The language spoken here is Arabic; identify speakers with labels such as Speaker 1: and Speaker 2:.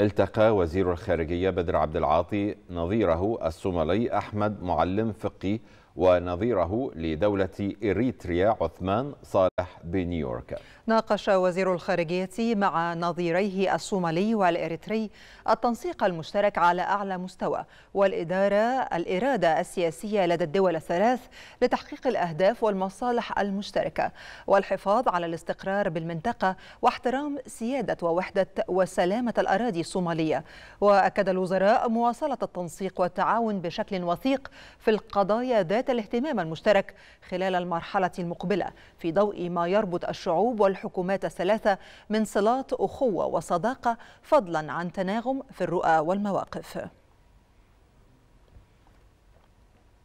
Speaker 1: التقى وزير الخارجية بدر عبد العاطي نظيره الصومالي أحمد معلم فقي ونظيره لدولة إريتريا عثمان صالح بنيويورك
Speaker 2: ناقش وزير الخارجية مع نظيريه الصومالي والإريتري التنسيق المشترك على أعلى مستوى والإدارة الإرادة السياسية لدى الدول الثلاث لتحقيق الأهداف والمصالح المشتركة والحفاظ على الاستقرار بالمنطقة واحترام سيادة ووحدة وسلامة الأراضي الصومالية وأكد الوزراء مواصلة التنسيق والتعاون بشكل وثيق في القضايا ذات ذات الاهتمام المشترك خلال المرحلة المقبلة في ضوء ما يربط الشعوب والحكومات الثلاثة من صلات أخوة وصداقة فضلا
Speaker 3: عن تناغم في الرؤى والمواقف